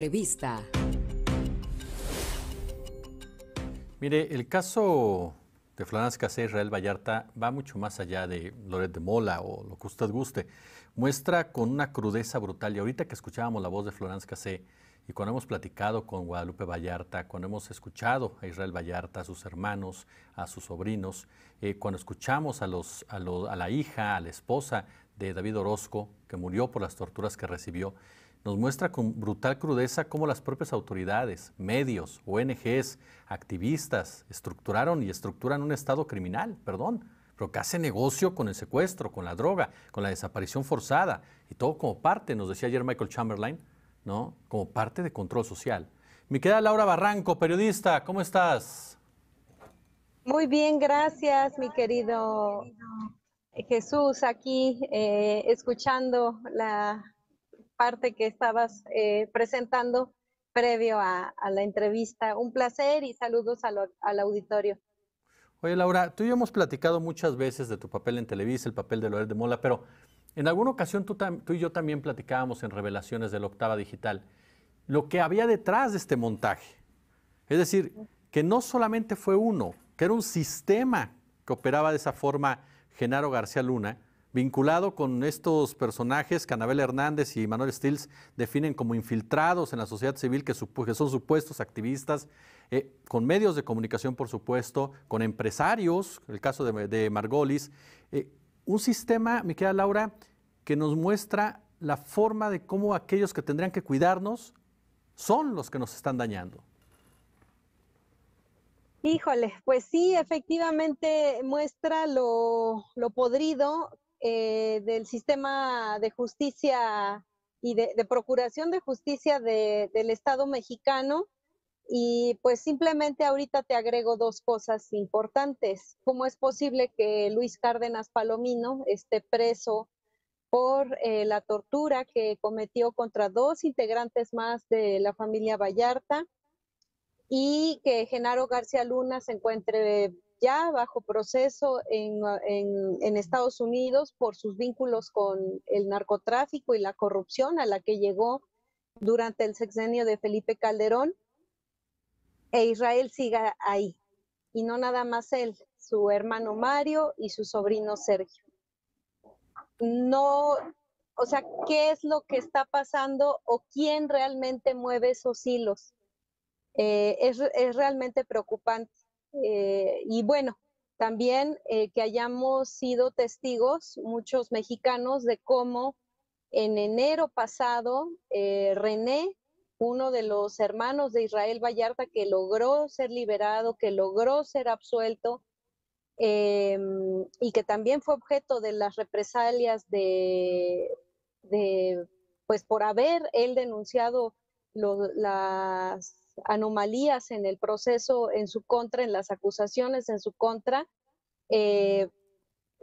Revista. Mire, el caso de Florence Casé Israel Vallarta va mucho más allá de Loret de Mola o lo que usted guste. Muestra con una crudeza brutal. Y ahorita que escuchábamos la voz de Florence Cassé y cuando hemos platicado con Guadalupe Vallarta, cuando hemos escuchado a Israel Vallarta, a sus hermanos, a sus sobrinos, eh, cuando escuchamos a, los, a, los, a la hija, a la esposa de David Orozco, que murió por las torturas que recibió, nos muestra con brutal crudeza cómo las propias autoridades, medios, ONGs, activistas estructuraron y estructuran un Estado criminal, perdón, pero que hace negocio con el secuestro, con la droga, con la desaparición forzada y todo como parte, nos decía ayer Michael Chamberlain, ¿no? Como parte de control social. Me queda Laura Barranco, periodista, ¿cómo estás? Muy bien, gracias, mi querido Jesús, aquí eh, escuchando la parte que estabas eh, presentando previo a, la entrevista. Un placer y saludos al, auditorio. Oye, Laura, tú y yo hemos platicado muchas veces de tu papel en Televisa, el papel de Loel de Mola, pero en alguna ocasión tú, tú y yo también platicábamos en Revelaciones de la Octava Digital lo que había detrás de este montaje. Es decir, que no solamente fue uno, que era un sistema que operaba de esa forma Genaro García Luna, vinculado con estos personajes que Hernández y Manuel Stills definen como infiltrados en la sociedad civil, que, son supuestos activistas, eh, con medios de comunicación, por supuesto, con empresarios, el caso de, Margolis. Eh, un sistema, mi querida Laura, que nos muestra la forma de cómo aquellos que tendrían que cuidarnos son los que nos están dañando. Híjole, pues sí, efectivamente muestra lo, lo podrido eh, del sistema de justicia y de, procuración de justicia del Estado mexicano. Y pues simplemente ahorita te agrego dos cosas importantes. ¿Cómo es posible que Luis Cárdenas Palomino esté preso por eh, la tortura que cometió contra dos integrantes más de la familia Vallarta y que Genaro García Luna se encuentre ya bajo proceso en, Estados Unidos por sus vínculos con el narcotráfico y la corrupción a la que llegó durante el sexenio de Felipe Calderón, e Israel siga ahí. Y no nada más él, su hermano Mario y su sobrino Sergio. No, o sea, ¿qué es lo que está pasando o quién realmente mueve esos hilos? Eh, es, es realmente preocupante eh, y bueno, también eh, que hayamos sido testigos, muchos mexicanos, de cómo en enero pasado eh, René, uno de los hermanos de Israel Vallarta, que logró ser liberado, que logró ser absuelto em, y que también fue objeto de las represalias de, de pues por haber él denunciado las anomalías en el proceso en su contra, en las acusaciones en su contra, eh,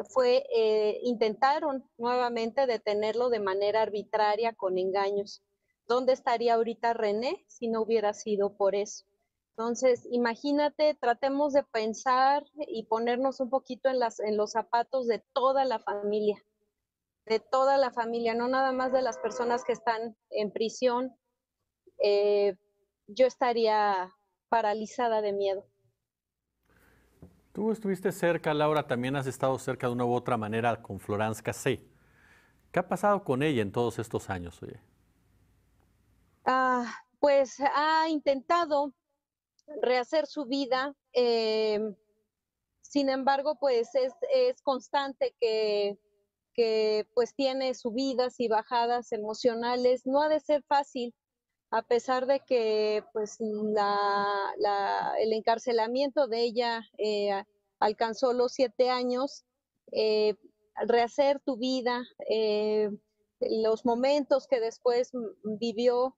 fue, eh, intentaron nuevamente detenerlo de manera arbitraria con engaños. ¿Dónde estaría ahorita René si no hubiera sido por eso? Entonces, imagínate, tratemos de pensar y ponernos un poquito en, las, en los zapatos de toda la familia, de toda la familia, no nada más de las personas que están en prisión, eh, yo estaría paralizada de miedo. Tú estuviste cerca, Laura, también has estado cerca de una u otra manera con Florence Cassé. ¿Qué ha pasado con ella en todos estos años, oye? Ah, pues ha intentado rehacer su vida. Em, sin embargo, pues es, constante que, pues tiene subidas y bajadas emocionales. No ha de ser fácil a pesar de que pues, el encarcelamiento de ella eh, alcanzó los siete años, eh, rehacer tu vida, eh, los momentos que después vivió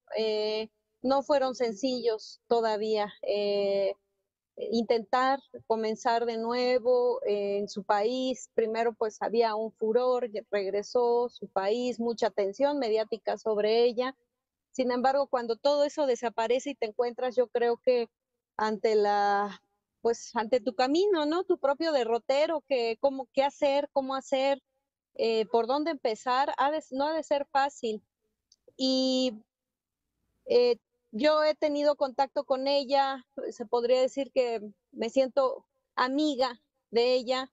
no fueron sencillos todavía. intentar comenzar de nuevo en su país, primero pues había un furor, regresó su país, mucha atención mediática sobre ella sin embargo, cuando todo eso desaparece y te encuentras, yo creo que ante la pues ante tu camino, ¿no? Tu propio derrotero, que qué hacer, cómo hacer, eh, por dónde empezar, no ha de ser fácil. Y eh, yo he tenido contacto con ella, se podría decir que me siento amiga de ella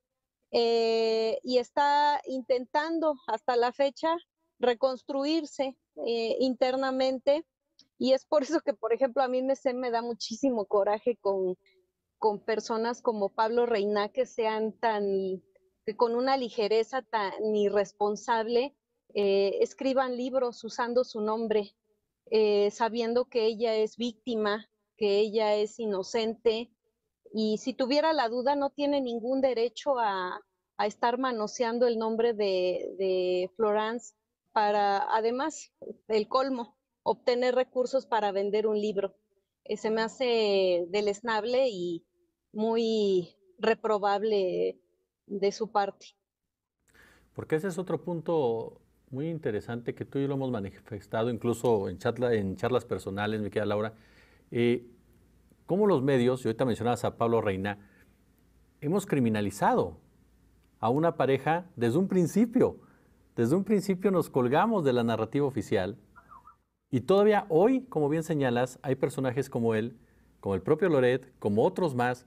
eh, y está intentando hasta la fecha reconstruirse eh, internamente y es por eso que, por ejemplo, a mí me, me da muchísimo coraje con, personas como Pablo Reina que sean tan, que con una ligereza tan irresponsable eh, escriban libros usando su nombre, eh, sabiendo que ella es víctima, que ella es inocente. Y si tuviera la duda, no tiene ningún derecho a, a estar manoseando el nombre de, de Florence para, además, el colmo, obtener recursos para vender un libro. Ese eh, se me hace deleznable y muy reprobable de su parte. Porque ese es otro punto muy interesante que tú y yo lo hemos manifestado incluso en, en charlas personales, mi querida Laura. Eh, ¿Cómo los medios, y ahorita mencionabas a Pablo Reina, hemos criminalizado a una pareja desde un principio? desde un principio nos colgamos de la narrativa oficial y todavía hoy, como bien señalas, hay personajes como él, como el propio Loret, como otros más,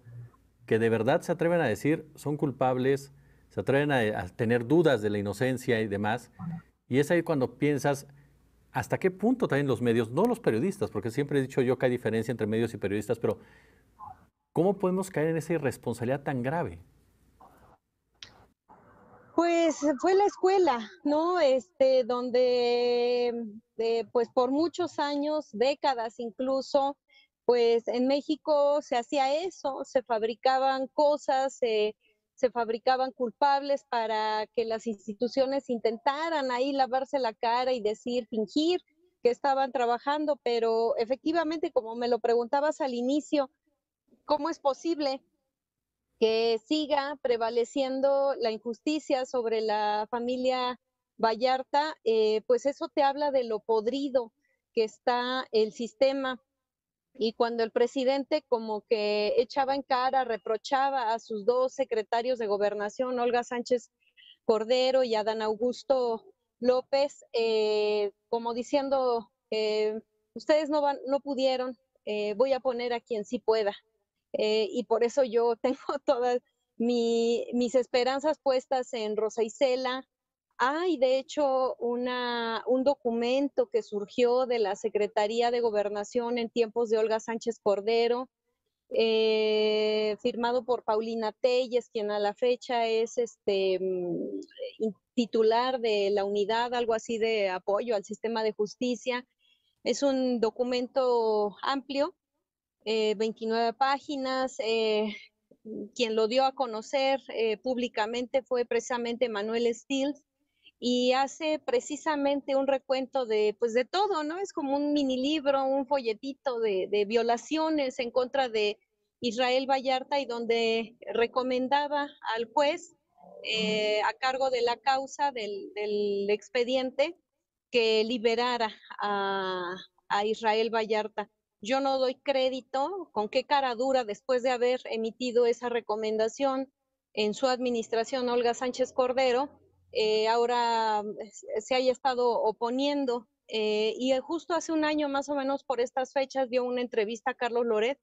que de verdad se atreven a decir son culpables, se atreven a, tener dudas de la inocencia y demás. Y es ahí cuando piensas, ¿hasta qué punto traen los medios, no los periodistas, porque siempre he dicho yo que hay diferencia entre medios y periodistas, pero ¿cómo podemos caer en esa irresponsabilidad tan grave? Pues eh, fue la escuela, ¿no? Este, donde, mm, eh, pues por muchos años, décadas incluso, pues en México se hacía eso, se fabricaban cosas, se fabricaban culpables para que las instituciones intentaran ahí lavarse la cara y decir, fingir que estaban trabajando, pero efectivamente, como me lo preguntabas al inicio, ¿cómo es posible que siga prevaleciendo la injusticia sobre la familia Vallarta, eh, pues eso te habla de lo podrido que está el sistema. Y cuando el presidente como que echaba en cara, reprochaba a sus dos secretarios de gobernación, Olga Sánchez Cordero y Adán Augusto López, eh, como diciendo, eh, ustedes no, van, no pudieron, voy a poner a quien sí pueda. Eh, y por eso yo tengo todas mis esperanzas puestas en Rosa Isela. Hay, ah, de hecho, una, un documento que surgió de la Secretaría de Gobernación en tiempos de Olga Sánchez Cordero, eh, firmado por Paulina Telles, quien a la fecha es este, mm, titular de la unidad, algo así de apoyo al sistema de justicia. Es un documento amplio 29 eh, páginas. Eh, quien lo dio a conocer eh, públicamente fue precisamente Manuel Stills y hace precisamente un recuento de, pues, de todo, ¿no? Es como un mini libro, un folletito de, violaciones en contra de Israel Vallarta y donde recomendaba al juez a cargo de la causa del, expediente que liberara a Israel Vallarta yo no doy crédito, con qué cara dura después de haber emitido esa recomendación en su administración, Olga Sánchez Cordero, eh, ahora mm, eh, se haya estado oponiendo. Eh, y justo hace un año más o menos por estas fechas dio una entrevista a Carlos Loret.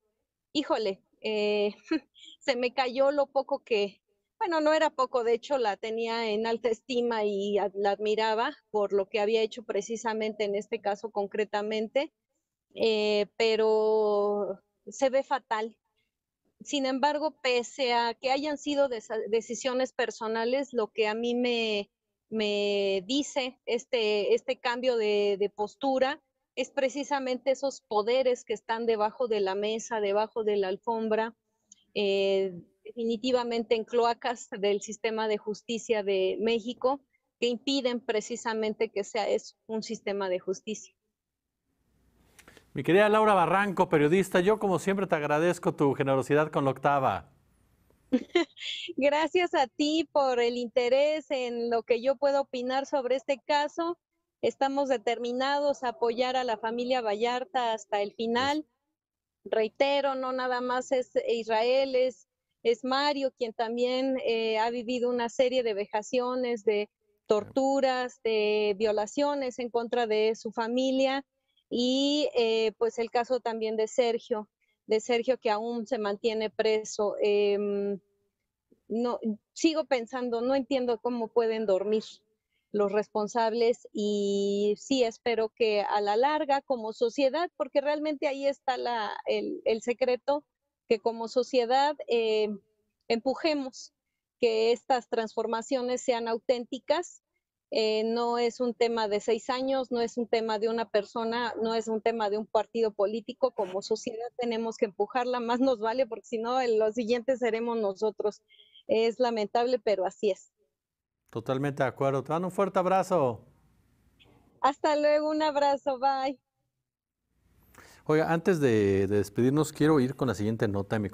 Híjole, se me cayó lo poco que, bueno, no era poco, de hecho la tenía en alta estima y la admiraba por lo que había hecho precisamente en este caso concretamente eh, pero se ve fatal. Sin embargo, pese a que hayan sido decisiones personales, lo que a mí me, dice este, este cambio de, postura es precisamente esos poderes que están debajo de la mesa, debajo de la alfombra, eh, definitivamente en cloacas del sistema de justicia de México, que impiden precisamente que sea un sistema de justicia. Mi querida Laura Barranco, periodista, yo como siempre te agradezco tu generosidad con la octava. Gracias a ti por el interés en lo que yo puedo opinar sobre este caso. Estamos determinados a apoyar a la familia Vallarta hasta el final. Reitero, no nada más es Israel, es, Mario quien también eh, ha vivido una serie de vejaciones, de torturas, de violaciones en contra de su familia y eh, pues el caso también de Sergio, de Sergio que aún se mantiene preso. Em, no, sigo pensando, no entiendo cómo pueden dormir los responsables y sí espero que a la larga como sociedad, porque realmente ahí está el, secreto, que como sociedad eh, empujemos que estas transformaciones sean auténticas eh, no es un tema de seis años, no es un tema de una persona, no es un tema de un partido político. Como sociedad tenemos que empujarla, más nos vale, porque si no, los siguientes seremos nosotros. Es lamentable, pero así es. Totalmente de acuerdo. Te dan un fuerte abrazo. Hasta luego, un abrazo, bye. Oiga, antes de, despedirnos, quiero ir con la siguiente nota. Mi